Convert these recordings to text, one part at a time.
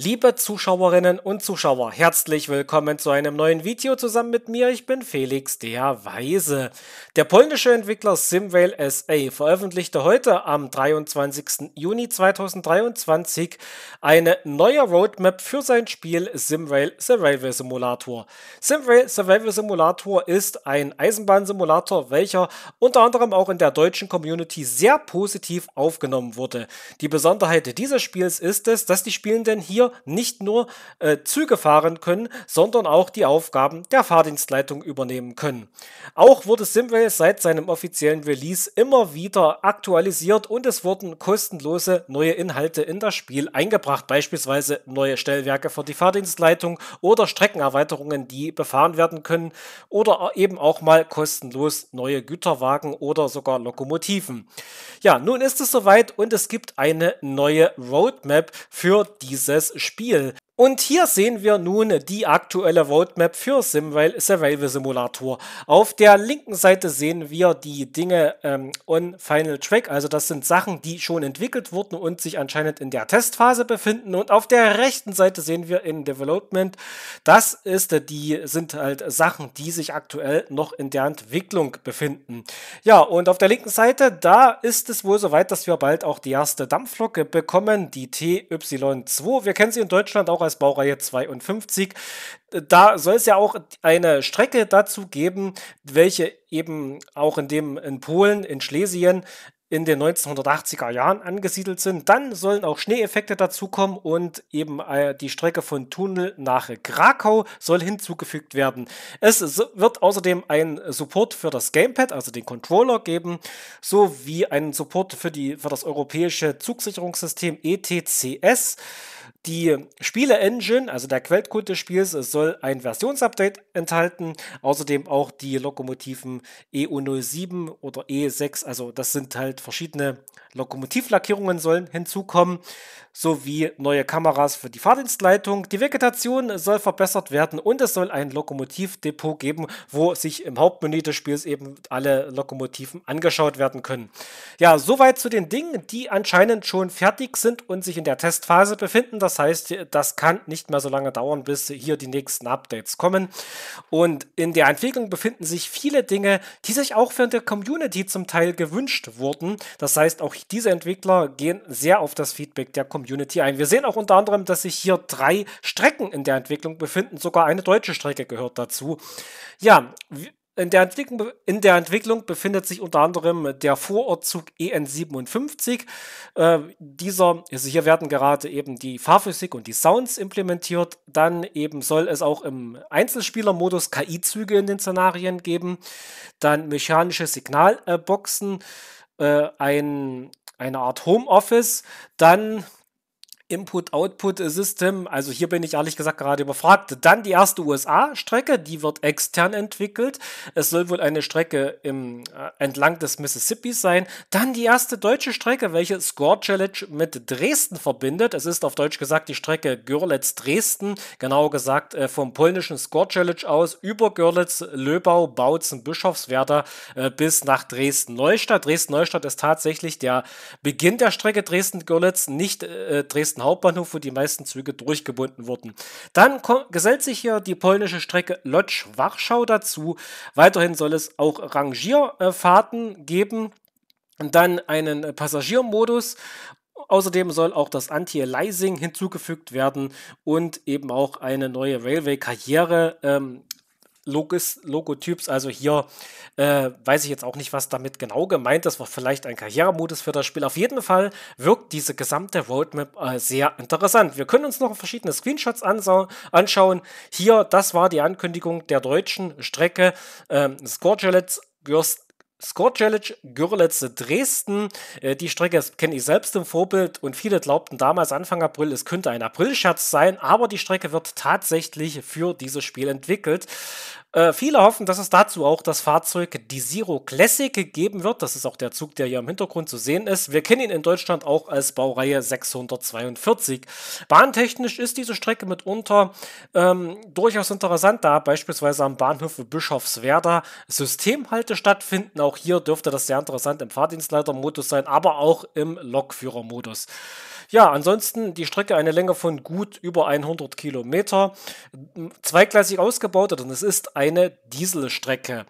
Liebe Zuschauerinnen und Zuschauer, herzlich willkommen zu einem neuen Video zusammen mit mir. Ich bin Felix der Weise. Der polnische Entwickler Simwale SA veröffentlichte heute am 23. Juni 2023 eine neue Roadmap für sein Spiel Simrail Survival Simulator. Simrail Survival Simulator ist ein Eisenbahnsimulator, welcher unter anderem auch in der deutschen Community sehr positiv aufgenommen wurde. Die Besonderheit dieses Spiels ist es, dass die Spielenden hier hier nicht nur äh, Züge fahren können, sondern auch die Aufgaben der Fahrdienstleitung übernehmen können. Auch wurde Simway seit seinem offiziellen Release immer wieder aktualisiert und es wurden kostenlose neue Inhalte in das Spiel eingebracht, beispielsweise neue Stellwerke für die Fahrdienstleitung oder Streckenerweiterungen, die befahren werden können oder eben auch mal kostenlos neue Güterwagen oder sogar Lokomotiven. Ja, nun ist es soweit und es gibt eine neue Roadmap für dieses Spiel und hier sehen wir nun die aktuelle Roadmap für Simwell Survival Simulator. Auf der linken Seite sehen wir die Dinge ähm, on Final Track, also das sind Sachen, die schon entwickelt wurden und sich anscheinend in der Testphase befinden. Und auf der rechten Seite sehen wir in Development, das ist die sind halt Sachen, die sich aktuell noch in der Entwicklung befinden. Ja, und auf der linken Seite, da ist es wohl soweit, dass wir bald auch die erste Dampflok bekommen, die TY2. Wir kennen sie in Deutschland auch als Hinweis, Baureihe 52. Da soll es ja auch eine Strecke dazu geben, welche eben auch in dem in Polen, in Schlesien in den 1980er Jahren angesiedelt sind. Dann sollen auch Schneeeffekte dazukommen und eben äh, die Strecke von Tunnel nach Krakau soll hinzugefügt werden. Es wird außerdem einen Support für das Gamepad, also den Controller geben, sowie einen Support für, die, für das europäische Zugsicherungssystem ETCS. Die Spiele-Engine, also der Quellcode des Spiels, soll ein Versionsupdate enthalten. Außerdem auch die Lokomotiven EU07 oder E6, also das sind halt verschiedene Lokomotivlackierungen sollen hinzukommen, sowie neue Kameras für die Fahrdienstleitung. Die Vegetation soll verbessert werden und es soll ein Lokomotivdepot geben, wo sich im Hauptmenü des Spiels eben alle Lokomotiven angeschaut werden können. Ja, soweit zu den Dingen, die anscheinend schon fertig sind und sich in der Testphase befinden verbunden. Das heißt, das kann nicht mehr so lange dauern, bis hier die nächsten Updates kommen. Und in der Entwicklung befinden sich viele Dinge, die sich auch von der Community zum Teil gewünscht wurden. Das heißt, auch diese Entwickler gehen sehr auf das Feedback der Community ein. Wir sehen auch unter anderem, dass sich hier drei Strecken in der Entwicklung befinden. Sogar eine deutsche Strecke gehört dazu. Ja, in der, Entwicklung, in der Entwicklung befindet sich unter anderem der Vorortzug e EN57. Äh, dieser, also hier werden gerade eben die Fahrphysik und die Sounds implementiert. Dann eben soll es auch im Einzelspielermodus KI-Züge in den Szenarien geben. Dann mechanische Signalboxen, äh, ein, eine Art Homeoffice. Dann Input-Output-System. Also hier bin ich ehrlich gesagt gerade überfragt. Dann die erste USA-Strecke, die wird extern entwickelt. Es soll wohl eine Strecke im, äh, entlang des Mississippi sein. Dann die erste deutsche Strecke, welche Score Challenge mit Dresden verbindet. Es ist auf Deutsch gesagt die Strecke Görlitz-Dresden, genauer gesagt äh, vom polnischen Score Challenge aus über Görlitz, Löbau, Bautzen, Bischofswerda äh, bis nach Dresden-Neustadt. Dresden-Neustadt ist tatsächlich der Beginn der Strecke Dresden-Görlitz, nicht äh, Dresden Dresden Hauptbahnhof, wo die meisten Züge durchgebunden wurden. Dann gesellt sich hier die polnische Strecke Lodz-Warschau dazu. Weiterhin soll es auch Rangierfahrten geben. Und dann einen Passagiermodus Außerdem soll auch das Anti-Aliasing hinzugefügt werden und eben auch eine neue Railway-Karriere ähm, Logis, Logotyps. Also hier äh, weiß ich jetzt auch nicht, was damit genau gemeint ist. War vielleicht ein Karrieremodus für das Spiel. Auf jeden Fall wirkt diese gesamte Roadmap äh, sehr interessant. Wir können uns noch verschiedene Screenshots anschauen. Hier, das war die Ankündigung der deutschen Strecke. Ähm, Scorgelets Girls Score Challenge Görlitze Dresden. Äh, die Strecke kenne ich selbst im Vorbild und viele glaubten damals Anfang April, es könnte ein Aprilscherz sein, aber die Strecke wird tatsächlich für dieses Spiel entwickelt. Äh, viele hoffen, dass es dazu auch das Fahrzeug die Zero Classic geben wird. Das ist auch der Zug, der hier im Hintergrund zu sehen ist. Wir kennen ihn in Deutschland auch als Baureihe 642. Bahntechnisch ist diese Strecke mitunter ähm, durchaus interessant, da beispielsweise am Bahnhof Bischofswerda Systemhalte stattfinden. Auch hier dürfte das sehr interessant im Fahrdienstleitermodus sein, aber auch im Lokführermodus. Ja, ansonsten die Strecke eine Länge von gut über 100 Kilometer, zweigleisig ausgebaut, denn es ist ein reine Dieselstrecke.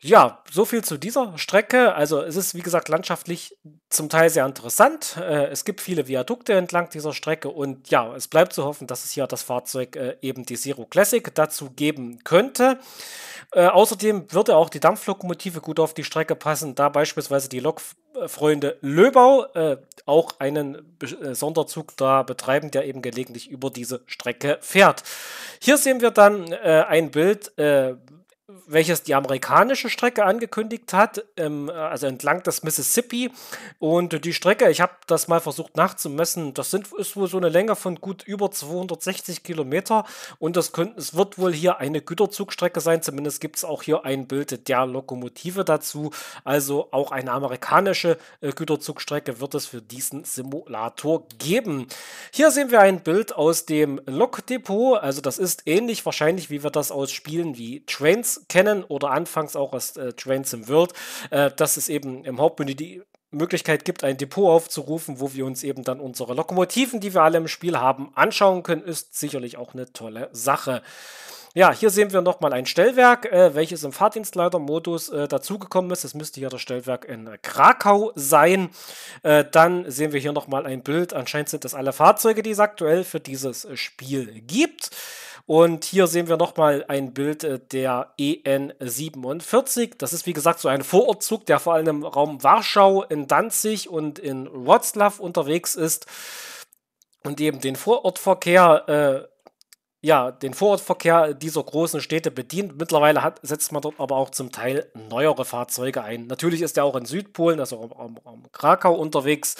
Ja, so viel zu dieser Strecke. Also es ist, wie gesagt, landschaftlich zum Teil sehr interessant. Äh, es gibt viele Viadukte entlang dieser Strecke und ja, es bleibt zu hoffen, dass es hier das Fahrzeug äh, eben die Zero Classic dazu geben könnte. Äh, außerdem würde auch die Dampflokomotive gut auf die Strecke passen, da beispielsweise die Lokfreunde Löbau äh, auch einen Be äh, Sonderzug da betreiben, der eben gelegentlich über diese Strecke fährt. Hier sehen wir dann äh, ein Bild äh, welches die amerikanische Strecke angekündigt hat, ähm, also entlang des Mississippi. Und die Strecke, ich habe das mal versucht nachzumessen, das sind, ist wohl so eine Länge von gut über 260 Kilometer. Und das könnt, es wird wohl hier eine Güterzugstrecke sein. Zumindest gibt es auch hier ein Bild der Lokomotive dazu. Also auch eine amerikanische äh, Güterzugstrecke wird es für diesen Simulator geben. Hier sehen wir ein Bild aus dem Lokdepot. Also das ist ähnlich wahrscheinlich, wie wir das aus Spielen wie Trains kennen oder anfangs auch aus äh, Transom World, äh, dass es eben im Hauptmenü die Möglichkeit gibt, ein Depot aufzurufen, wo wir uns eben dann unsere Lokomotiven, die wir alle im Spiel haben, anschauen können, ist sicherlich auch eine tolle Sache. Ja, hier sehen wir nochmal ein Stellwerk, äh, welches im Fahrdienstleiter-Modus äh, dazugekommen ist. Das müsste hier das Stellwerk in Krakau sein. Äh, dann sehen wir hier nochmal ein Bild. Anscheinend sind das alle Fahrzeuge, die es aktuell für dieses Spiel gibt. Und hier sehen wir nochmal ein Bild äh, der e EN47. Das ist wie gesagt so ein Vorortzug, der vor allem im Raum Warschau, in Danzig und in Wroclaw unterwegs ist und eben den Vorortverkehr äh, ja, den Vorortverkehr dieser großen Städte bedient. Mittlerweile hat, setzt man dort aber auch zum Teil neuere Fahrzeuge ein. Natürlich ist er auch in Südpolen, also am, am, am Krakau unterwegs.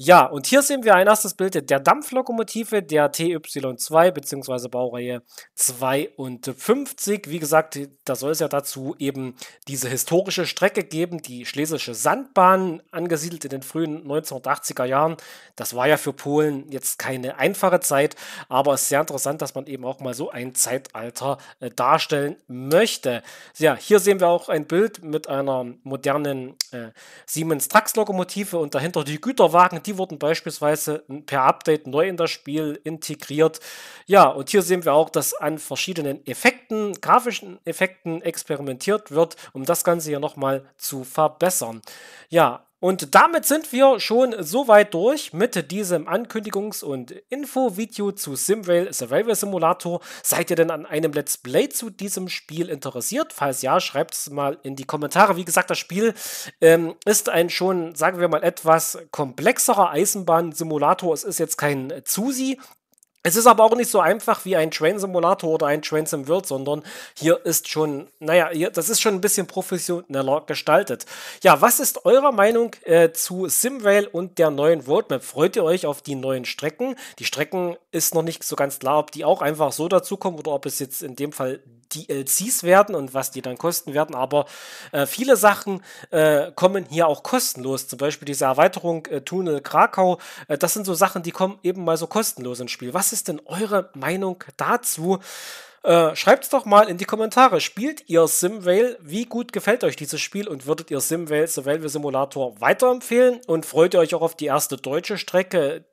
Ja, und hier sehen wir ein erstes Bild der Dampflokomotive der TY2 bzw. Baureihe 52. Wie gesagt, da soll es ja dazu eben diese historische Strecke geben, die Schlesische Sandbahn, angesiedelt in den frühen 1980er Jahren. Das war ja für Polen jetzt keine einfache Zeit, aber es ist sehr interessant, dass man eben auch mal so ein Zeitalter äh, darstellen möchte. Ja, hier sehen wir auch ein Bild mit einer modernen äh, Siemens-Trax-Lokomotive und dahinter die Güterwagen, die wurden beispielsweise per Update neu in das Spiel integriert. Ja, und hier sehen wir auch, dass an verschiedenen Effekten, grafischen Effekten experimentiert wird, um das Ganze hier nochmal zu verbessern. Ja, und damit sind wir schon soweit durch mit diesem Ankündigungs- und Info-Video zu SimRail Survival Simulator. Seid ihr denn an einem Let's Play zu diesem Spiel interessiert? Falls ja, schreibt es mal in die Kommentare. Wie gesagt, das Spiel ähm, ist ein schon, sagen wir mal, etwas komplexerer Eisenbahnsimulator. Es ist jetzt kein Zusi, es ist aber auch nicht so einfach wie ein Train Simulator oder ein Train Sim World, sondern hier ist schon, naja, hier, das ist schon ein bisschen professioneller gestaltet. Ja, was ist eure Meinung äh, zu Simrail und der neuen Roadmap? Freut ihr euch auf die neuen Strecken? Die Strecken ist noch nicht so ganz klar, ob die auch einfach so dazukommen oder ob es jetzt in dem Fall DLCs äh, werden und was die dann kosten werden. Aber äh, viele Sachen äh, kommen hier auch kostenlos. Zum Beispiel diese Erweiterung äh, Tunnel Krakau. Äh, das sind so Sachen, die kommen eben mal so kostenlos ins Spiel. Was ist denn eure Meinung dazu? Äh, Schreibt es doch mal in die Kommentare. Spielt ihr Simvale? Wie gut gefällt euch dieses Spiel und würdet ihr Simvale, The Valve Simulator, weiterempfehlen? Und freut ihr euch auch auf die erste deutsche Strecke?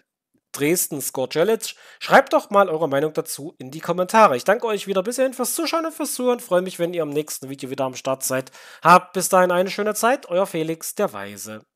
Dresden Score Challenge. Schreibt doch mal eure Meinung dazu in die Kommentare. Ich danke euch wieder bis hierhin fürs Zuschauen und fürs Zuhören. Freue mich, wenn ihr im nächsten Video wieder am Start seid. Habt bis dahin eine schöne Zeit. Euer Felix der Weise.